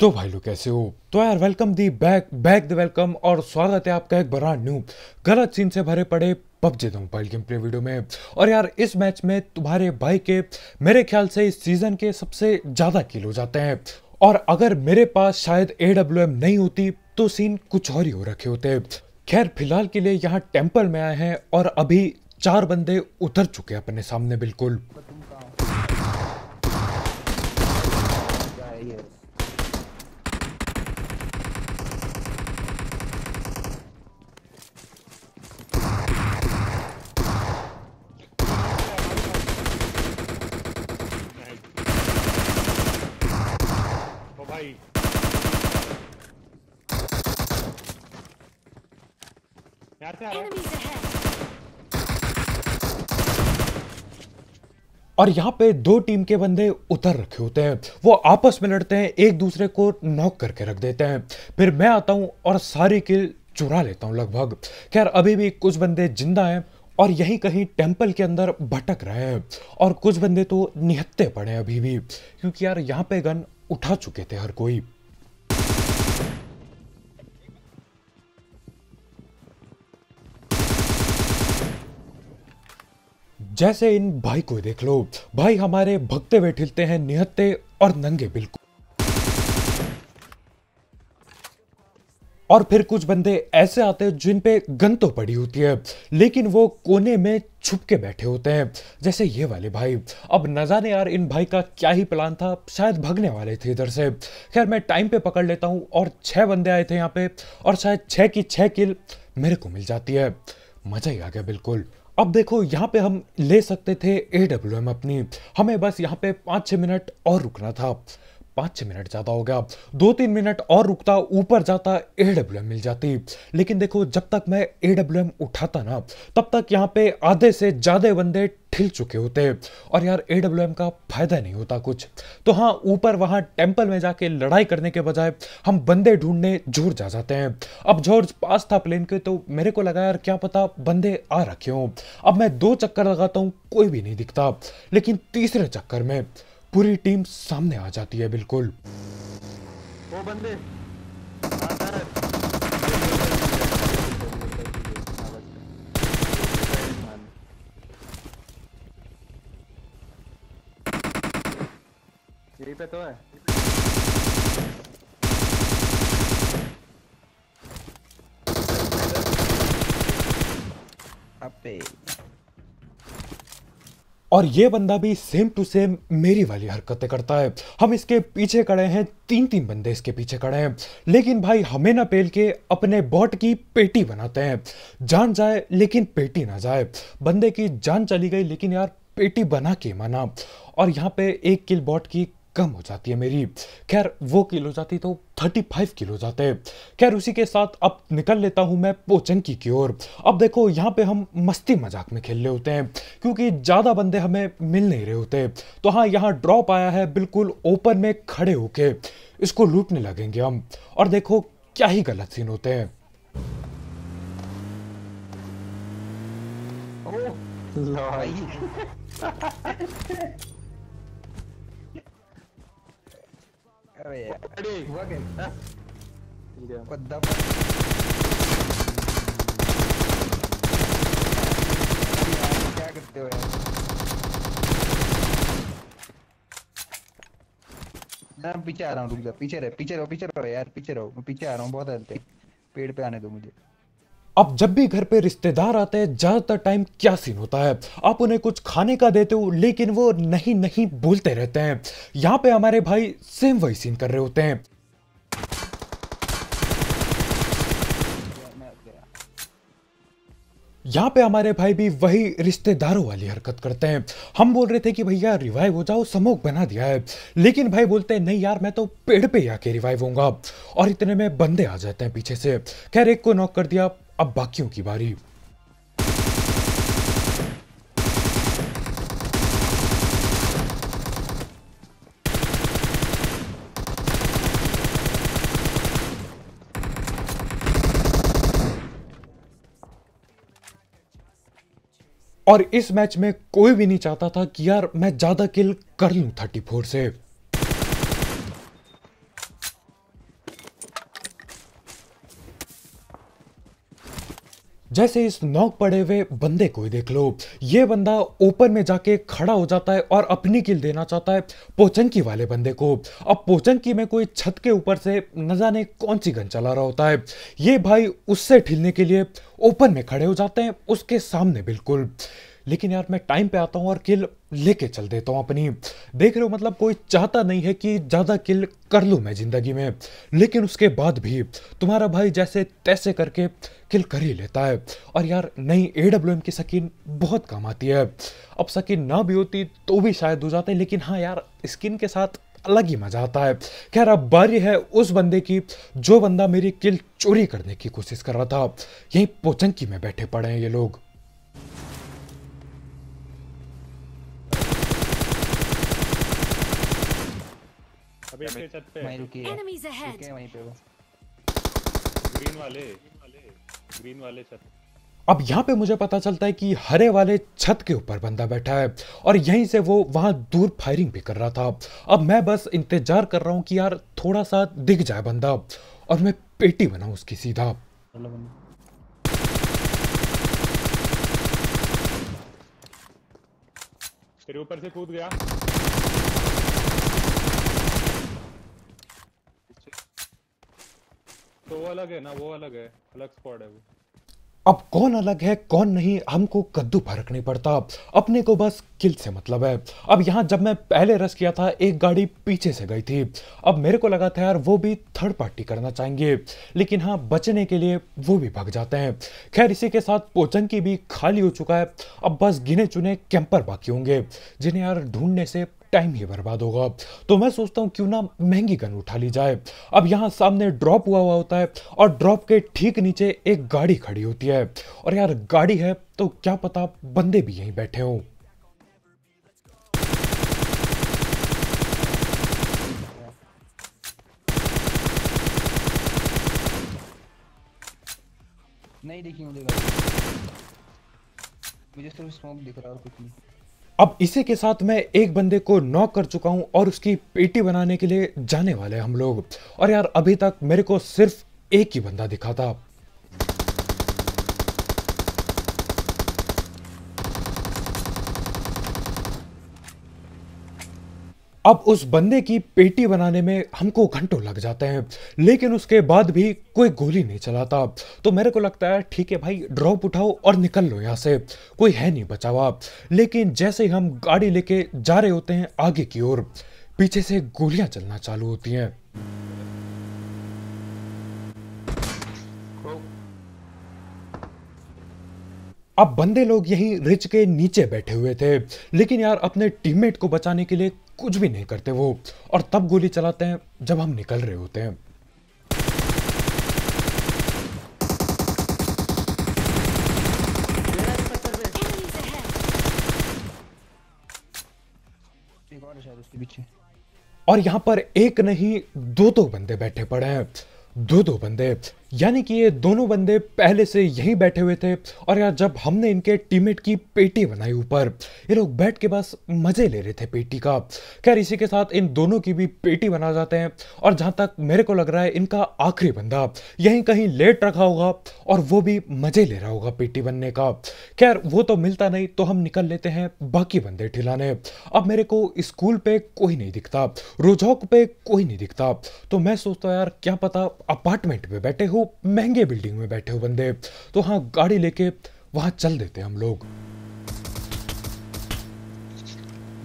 तो भाई लोग कैसे हो तो यार welcome the back back the welcome और स्वागत है आपका एक बड़ा न्यू गलत सीन से भरे पड़े PUBG the mobile game play video में और यार इस मैच में तुम्हारे भाई के मेरे ख्याल से इस सीज़न के सबसे ज़्यादा किल हो जाते हैं और अगर मेरे पास शायद ए नहीं होती तो सीन कुछ और ही हो रखे होते खैर फिलहाल के लिए यहाँ टेम्पल में आए हैं और अभी चार बंदे उतर चुके अपने सामने बिल्कुल और यहाँ पे दो टीम के बंदे उतर रखे होते हैं वो आपस में लड़ते हैं एक दूसरे को नॉक करके रख देते हैं फिर मैं आता हूँ और सारी किल चुरा लेता हूँ लगभग खैर अभी भी कुछ बंदे जिंदा हैं और यही कहीं टेम्पल के अंदर भटक रहे हैं और कुछ बंदे तो निहत्ते पड़े अभी भी क्योंकि यार यहाँ पे गन उठा चुके थे हर कोई जैसे इन भाई को देख लो भाई हमारे भक्ते हुए ठिलते हैं निहत्ते और नंगे बिल्कुल और फिर कुछ बंदे ऐसे आते हैं जिन पे गन तो पड़ी होती है लेकिन वो कोने में छुप के बैठे होते हैं जैसे ये वाले भाई अब न जाने यार इन भाई का क्या ही प्लान था शायद भगने वाले थे इधर से खैर मैं टाइम पे पकड़ लेता हूँ और छह बंदे आए थे यहाँ पे और शायद छह की छह किल मेरे को मिल जाती है मज़ा ही आ गया बिल्कुल अब देखो यहाँ पे हम ले सकते थे ए अपनी हमें बस यहाँ पे पाँच छः मिनट और रुकना था पांच छह मिनट ज़्यादा हो गया दो तीन मिनट और रुकता ऊपर जाता एडब्ल्यू मिल जाती लेकिन देखो जब तक मैं एडब्ल्यू उठाता ना तब तक यहाँ पे आधे से ज़्यादा बंदे ठिल चुके होते और यार ए डब्ल्यू एम का फायदा नहीं होता कुछ तो हाँ ऊपर वहां टेम्पल में जाके लड़ाई करने के बजाय हम बंदे ढूंढने जोर जा जाते हैं अब जॉर्ज पास था प्लेन के तो मेरे को लगा यार क्या पता बंदे आ रखे हो अब मैं दो चक्कर लगाता हूँ कोई भी नहीं दिखता लेकिन तीसरे चक्कर में पूरी टीम सामने आ जाती है बिल्कुल वो बंदे पे तो है अबे और ये बंदा भी सेम टू सेम मेरी वाली हरकतें करता है हम इसके पीछे खड़े हैं तीन तीन बंदे इसके पीछे खड़े हैं लेकिन भाई हमें ना पेल के अपने बॉट की पेटी बनाते हैं जान जाए लेकिन पेटी ना जाए बंदे की जान चली गई लेकिन यार पेटी बना के माना और यहाँ पे एक किल बॉट की कम हो जाती है मेरी खैर वो किलो जाती तो थर्टी फाइव किलो जाते खैर उसी के साथ अब निकल लेता हूँ मैं पोचंकी की ओर अब देखो यहाँ पे हम मस्ती मजाक में खेल रहे होते हैं क्योंकि ज़्यादा बंदे हमें मिल नहीं रहे होते तो हाँ यहाँ ड्रॉप आया है बिल्कुल ओपन में खड़े होके इसको लूटने लगेंगे हम और देखो क्या ही गलत सीन होते हैं ओ, अरे अरे हुआ क्या हाँ। ठीक है क्या करते हो यार मैं पीछे आ रहा हूँ रुक जा पीछे पीछे रहो पीछे रहो यार पीछे रहो मैं पीछे आ रहा हूँ बहुत हलते पेड़ पे आने दो मुझे आप जब भी घर पे रिश्तेदार आते हैं ज़्यादातर टाइम क्या सीन होता है आप उन्हें कुछ खाने का देते हो लेकिन वो नहीं नहीं बोलते रहते हैं यहाँ पे हमारे भाई सेम वही सीन कर रहे होते हैं यहाँ पे हमारे भाई भी वही रिश्तेदारों वाली हरकत करते हैं हम बोल रहे थे कि भैया रिवाइव हो जाओ समोक बना दिया है लेकिन भाई बोलते हैं नहीं यार मैं तो पेड़ पे आके रिवाइव होऊंगा और इतने में बंदे आ जाते हैं पीछे से खैर एक को नॉक कर दिया अब बाकियों की बारी और इस मैच में कोई भी नहीं चाहता था कि यार मैं ज्यादा किल कर लूं 34 से जैसे इस नौ पड़े हुए बंदे को ही देख लो ये बंदा ओपन में जाके खड़ा हो जाता है और अपनी किल देना चाहता है पोचंकी वाले बंदे को अब पोचंकी में कोई छत के ऊपर से न जाने कौन सी गन चला रहा होता है ये भाई उससे ठिलने के लिए ओपन में खड़े हो जाते हैं उसके सामने बिल्कुल लेकिन यार मैं टाइम पे आता हूँ और किल लेके चल देता हूँ अपनी देख रहे हो मतलब कोई चाहता नहीं है कि ज़्यादा किल कर लूँ मैं ज़िंदगी में लेकिन उसके बाद भी तुम्हारा भाई जैसे तैसे करके किल कर ही लेता है और यार नई ए डब्ल्यू एम की स्किन बहुत काम आती है अब स्किन ना भी होती तो भी शायद हो जाते लेकिन हाँ यार स्किन के साथ अलग ही मजा आता है खैर अब बारी है उस बंदे की जो बंदा मेरी किल चोरी करने की कोशिश कर रहा था यहीं पोचंकी में बैठे पड़े हैं ये लोग वहीं ग्रीन वाले ग्रीन वाले छत अब यहाँ पे मुझे पता चलता है कि हरे वाले छत के ऊपर बंदा बैठा है और यहीं से वो वहाँ दूर फायरिंग भी कर रहा था अब मैं बस इंतजार कर रहा हूँ कि यार थोड़ा सा दिख जाए बंदा और मैं पेटी बनाऊ उसकी सीधा तेरे ऊपर से कूद गया तो वो अलग है ना वो अलग है अलग स्क्वाड है वो अब कौन अलग है कौन नहीं हमको कद्दू फर्क नहीं पड़ता अपने को बस किल से मतलब है अब यहाँ जब मैं पहले रस किया था एक गाड़ी पीछे से गई थी अब मेरे को लगा था यार वो भी थर्ड पार्टी करना चाहेंगे लेकिन हाँ बचने के लिए वो भी भाग जाते हैं खैर इसी के साथ पोचंकी भी खाली हो चुका है अब बस गिने चुने कैंपर बाकी होंगे जिन्हें यार ढूंढने से टाइम ही बर्बाद होगा तो मैं सोचता हूँ क्यों ना महंगी गन उठा ली जाए अब यहाँ सामने ड्रॉप हुआ हुआ होता है और ड्रॉप के ठीक नीचे एक गाड़ी खड़ी होती है और यार गाड़ी है तो क्या पता बंदे भी यहीं बैठे हों नहीं देखी मुझे मुझे सिर्फ स्मोक दिख रहा है और कुछ नहीं अब इसी के साथ मैं एक बंदे को नॉक कर चुका हूं और उसकी पेटी बनाने के लिए जाने वाले हम लोग और यार अभी तक मेरे को सिर्फ एक ही बंदा दिखा था अब उस बंदे की पेटी बनाने में हमको घंटों लग जाते हैं लेकिन उसके बाद भी कोई गोली नहीं चलाता तो मेरे को लगता है ठीक है भाई ड्रॉप उठाओ और निकल लो यहाँ से कोई है नहीं बचा हुआ लेकिन जैसे ही हम गाड़ी लेके जा रहे होते हैं आगे की ओर पीछे से गोलियां चलना चालू होती हैं अब बंदे लोग यहीं रिच के नीचे बैठे हुए थे लेकिन यार अपने टीममेट को बचाने के लिए कुछ भी नहीं करते वो और तब गोली चलाते हैं जब हम निकल रहे होते हैं और यहां पर एक नहीं दो दो बंदे बैठे पड़े हैं दो दो बंदे यानी कि ये दोनों बंदे पहले से यहीं बैठे हुए थे और यार जब हमने इनके टीममेट की पेटी बनाई ऊपर ये लोग बैठ के बस मज़े ले रहे थे पेटी का खैर इसी के साथ इन दोनों की भी पेटी बना जाते हैं और जहां तक मेरे को लग रहा है इनका आखिरी बंदा यहीं कहीं लेट रखा होगा और वो भी मज़े ले रहा होगा पेटी बनने का खैर वो तो मिलता नहीं तो हम निकल लेते हैं बाकी बंदे ठिलाने अब मेरे को स्कूल पे कोई नहीं दिखता रोजौक पे कोई नहीं दिखता तो मैं सोचता यार क्या पता अपार्टमेंट में बैठे हो वो महंगे बिल्डिंग में बैठे हुए बंदे तो हाँ गाड़ी लेके वहाँ चल देते हम लोग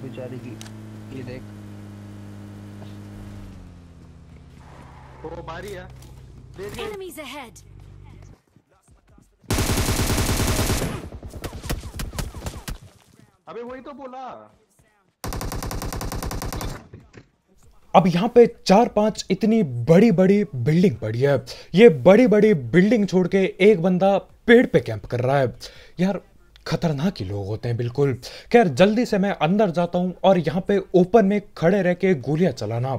बेचारे अबे वही तो बोला अब यहाँ पे चार पांच इतनी बड़ी बड़ी बिल्डिंग पड़ी है ये बड़ी बड़ी बिल्डिंग छोड़ के एक बंदा पेड़ पे कैंप कर रहा है यार खतरनाक ही लोग होते हैं बिल्कुल खैर जल्दी से मैं अंदर जाता हूँ और यहाँ पे ओपन में खड़े रह के गोलियाँ चलाना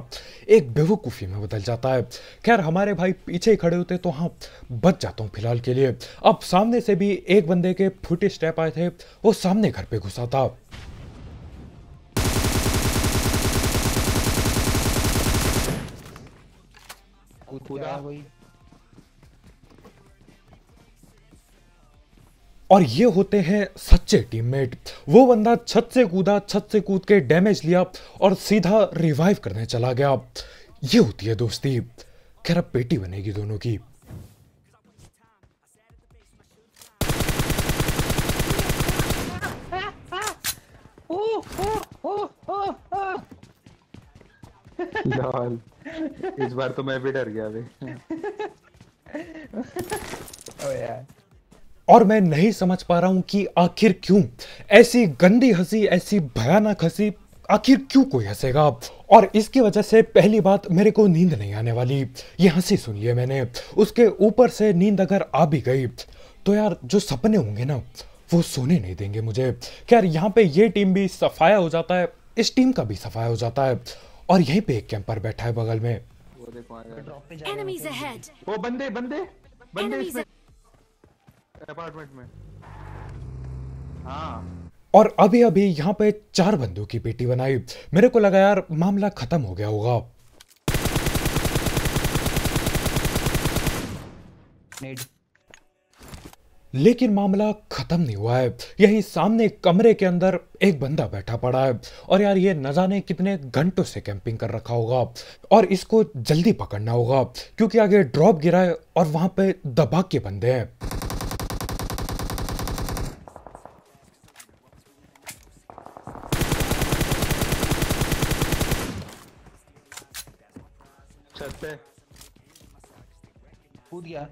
एक बेवकूफ़ी में बदल जाता है खैर हमारे भाई पीछे ही खड़े होते तो हाँ बच जाता हूँ फिलहाल के लिए अब सामने से भी एक बंदे के फूटे स्टेप आए थे वो सामने घर पे घुसा था कूदा और ये होते हैं सच्चे टीममेट वो बंदा छत से कूदा छत से कूद के डैमेज लिया और सीधा रिवाइव करने चला गया ये होती है दोस्ती खैर अब पेटी बनेगी दोनों की लॉल इस बार तो मैं भी डर गया भाई यार और मैं नहीं समझ पा रहा हूं कि आखिर क्यों ऐसी गंदी हंसी ऐसी भयानक हंसी आखिर क्यों कोई हंसेगा और इसकी वजह से पहली बात मेरे को नींद नहीं आने वाली ये हंसी सुनिए मैंने उसके ऊपर से नींद अगर आ भी गई तो यार जो सपने होंगे ना वो सोने नहीं देंगे मुझे खैर यहाँ पे ये टीम भी सफाया हो जाता है इस टीम का भी सफाया हो जाता है और यहीं पे एक कैंपर बैठा है बगल में वो बंदे बंदे बंदे अपार्टमेंट में हाँ। और अभी अभी यहाँ पे चार बंदों की पेटी बनाई मेरे को लगा यार मामला खत्म हो गया होगा नेड लेकिन मामला खत्म नहीं हुआ है यही सामने कमरे के अंदर एक बंदा बैठा पड़ा है और यार ये न जाने कितने घंटों से कैंपिंग कर रखा होगा और इसको जल्दी पकड़ना होगा क्योंकि आगे ड्रॉप गिरा है और वहां पे दबा के बंदे हैं कूद गया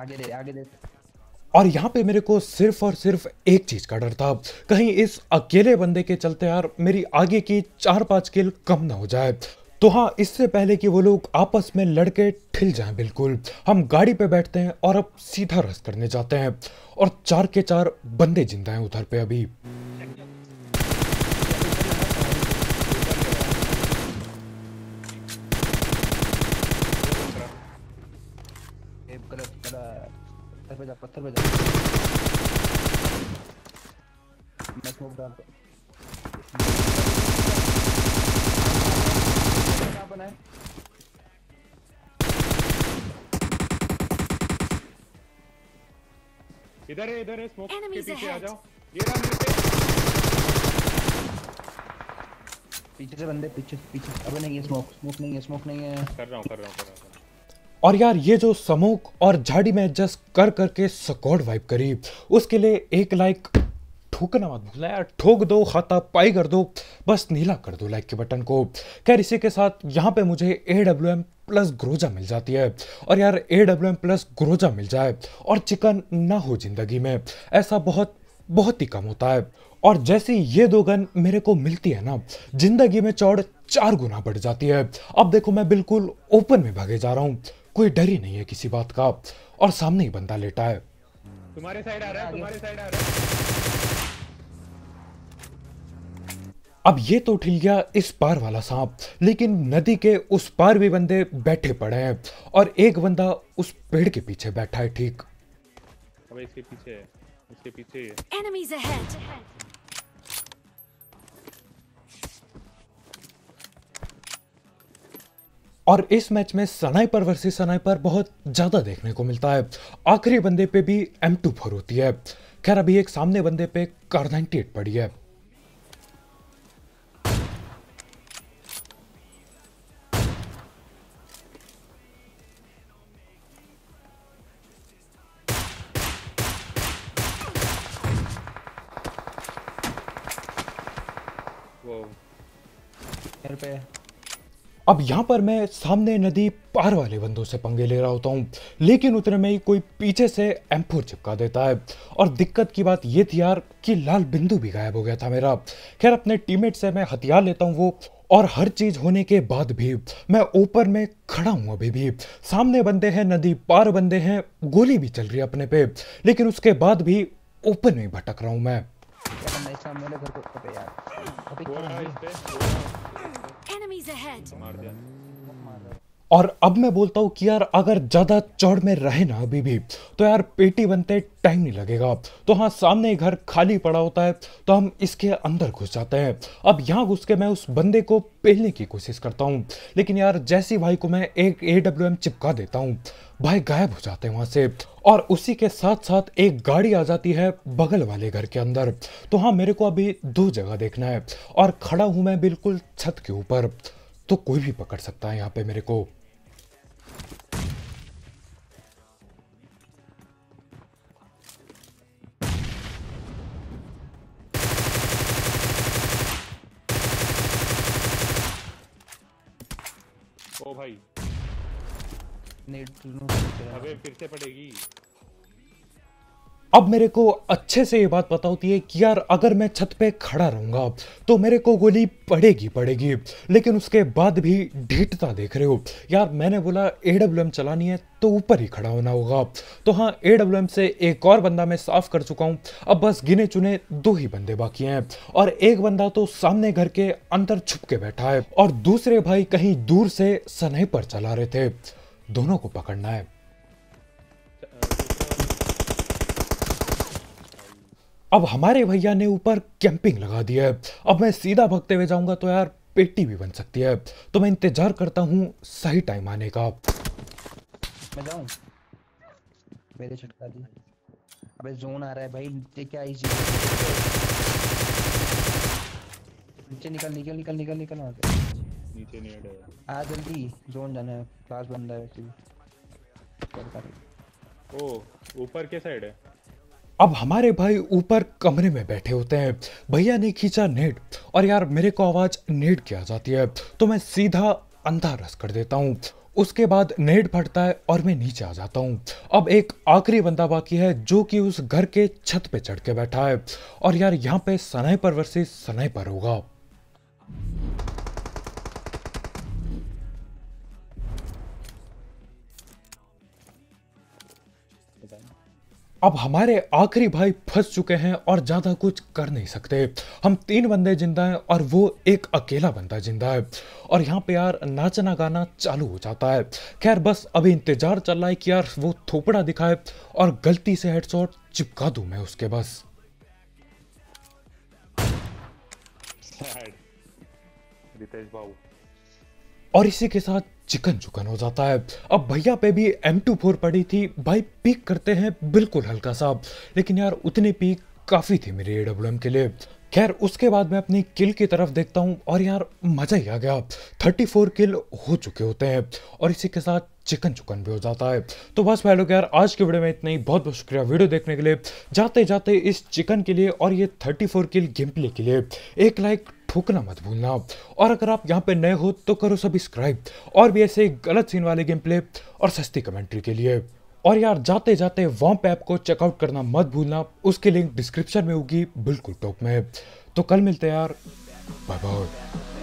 आगे दे आगे दे और यहाँ पे मेरे को सिर्फ और सिर्फ एक चीज़ का डर था कहीं इस अकेले बंदे के चलते यार मेरी आगे की चार पांच किल कम ना हो जाए तो हाँ इससे पहले कि वो लोग आपस में लड़के ठिल जाएं बिल्कुल हम गाड़ी पे बैठते हैं और अब सीधा रस करने जाते हैं और चार के चार बंदे जिंदा हैं उधर पे अभी पत्थर पे जाओ मैं स्मोक डाल हूं बना है इधर है इधर है स्मोक के पीछे आ जाओ ये रहा मेरे पे पीछे से बंदे पीछे पीछे अबे नहीं है स्मोक स्मोक नहीं है स्मोक नहीं है कर रहा हूं कर रहा हूं कर रहा हूं और यार ये जो समूक और झाड़ी में एडजस्ट कर करके सकोड वाइप करी उसके लिए एक लाइक ठोकना मत भूलना यार ठोक दो खाता पाई कर दो बस नीला कर दो लाइक के बटन को खैर इसी के साथ यहाँ पे मुझे A W M plus Groza मिल जाती है और यार A W M plus Groza मिल जाए और चिकन ना हो जिंदगी में ऐसा बहुत बहुत ही कम होता है और जैसे ये दो गन मेरे को मिलती है ना जिंदगी में चौड़ चार गुना बढ़ जाती है अब देखो मैं बिल्कुल ओपन में भागे जा रहा हूँ कोई डर ही नहीं है किसी बात का और सामने ही बंदा लेटा है तुम्हारे साइड आ रहा है तुम्हारे साइड आ रहा है अब ये तो ठिल गया इस पार वाला सांप लेकिन नदी के उस पार भी बंदे बैठे पड़े हैं और एक बंदा उस पेड़ के पीछे बैठा है ठीक अबे इसके पीछे है इसके पीछे है एनिमीज अहेड और इस मैच में सनाइपर वर्सेस सनाइपर बहुत ज़्यादा देखने को मिलता है आखिरी बंदे पे भी एम टू फोर होती है खैर अभी एक सामने बंदे पे कार नाइनटी एट पड़ी है पे अब यहाँ पर मैं सामने नदी पार वाले बंदों से पंगे ले रहा होता हूँ लेकिन उतने में ही कोई पीछे से एम्फोर चिपका देता है और दिक्कत की बात ये थी यार कि लाल बिंदु भी गायब हो गया था मेरा खैर अपने टीममेट से मैं हथियार लेता हूँ वो और हर चीज होने के बाद भी मैं ऊपर में खड़ा हूं अभी भी सामने बंदे हैं नदी पार बंदे हैं गोली भी चल रही है अपने पे लेकिन उसके बाद भी ओपन में भटक रहा हूं मैं और अब मैं बोलता हूँ कि यार अगर ज़्यादा चढ़ में रहे ना अभी भी तो यार पेटी बनते टाइम नहीं लगेगा तो हाँ सामने घर खाली पड़ा होता है तो हम इसके अंदर घुस जाते हैं अब यहाँ घुस के मैं उस बंदे को पेलने की कोशिश करता हूँ लेकिन यार जैसी भाई को मैं एक ए डब्ल्यू एम चिपका देता हूँ भाई गायब हो जाते हैं वहाँ से और उसी के साथ साथ एक गाड़ी आ जाती है बगल वाले घर के अंदर तो हाँ मेरे को अभी दो जगह देखना है और खड़ा हूँ मैं बिल्कुल छत के ऊपर तो कोई भी पकड़ सकता है यहाँ पे मेरे को ओ भाई अबे फिर से पड़ेगी अब मेरे को अच्छे से ये बात पता होती है कि यार अगर मैं छत पे खड़ा रहूंगा तो मेरे को गोली पड़ेगी पड़ेगी लेकिन उसके बाद भी ढीटता देख रहे हो यार मैंने बोला ए डब्ल्यू एम चलानी है तो ऊपर ही खड़ा होना होगा तो हाँ ए डब्ल्यू एम से एक और बंदा मैं साफ कर चुका हूँ अब बस गिने चुने दो ही बंदे बाकी हैं और एक बंदा तो सामने घर के अंदर छुप के बैठा है और दूसरे भाई कहीं दूर से सनाई पर चला रहे थे दोनों को पकड़ना है अब हमारे भैया ने ऊपर कैंपिंग लगा दी है अब मैं सीधा भगते हुए जाऊंगा तो यार पेटी भी बन सकती है तो मैं इंतजार करता हूँ सही टाइम आने का मैं जाऊं मेरे छटका दी अबे जोन आ रहा है भाई नीचे क्या इजी नीचे निकल निकल निकल निकल निकल वहां से नीचे नहीं आ जल्दी जोन जाना है क्लास बंद है वैसे भी ओ ऊपर के साइड है अब हमारे भाई ऊपर कमरे में बैठे होते हैं भैया ने खींचा नेट और यार मेरे को आवाज़ नेट की आ जाती है तो मैं सीधा अंधा रस कर देता हूँ उसके बाद नेट फटता है और मैं नीचे आ जाता हूँ अब एक आखिरी बंदा बाकी है जो कि उस घर के छत पे चढ़ के बैठा है और यार यहाँ पे सनाई पर से सनाई पर होगा अब हमारे आखिरी भाई फंस चुके हैं और ज़्यादा कुछ कर नहीं सकते हम तीन बंदे जिंदा हैं और वो एक अकेला बंदा जिंदा है और यहाँ पे यार नाचना गाना चालू हो जाता है खैर बस अभी इंतज़ार चल रहा है कि यार वो थोपड़ा दिखाए और गलती से हेडशॉट चिपका दू मैं उसके बस रितेश और इसी के साथ चिकन चुकन हो जाता है अब भैया पे भी एम टू फोर पड़ी थी भाई पीक करते हैं बिल्कुल हल्का सा लेकिन यार उतनी पीक काफ़ी थी मेरे ए के लिए खैर उसके बाद मैं अपनी किल की तरफ देखता हूँ और यार मज़ा ही आ गया 34 किल हो चुके होते हैं और इसी के साथ चिकन चुकन भी हो जाता है तो बस भाई लोग यार आज के वीडियो में इतना ही बहुत बहुत शुक्रिया वीडियो देखने के लिए जाते जाते इस चिकन के लिए और ये 34 किल गेम प्ले के लिए एक लाइक थूकना मत भूलना और अगर आप यहाँ पे नए हो तो करो सब्सक्राइब और भी ऐसे गलत सीन वाले गेम प्ले और सस्ती कमेंट्री के लिए और यार जाते जाते वॉम्प ऐप को चेकआउट करना मत भूलना उसकी लिंक डिस्क्रिप्शन में होगी बिल्कुल टॉप में तो कल मिलते हैं यार बाय बाय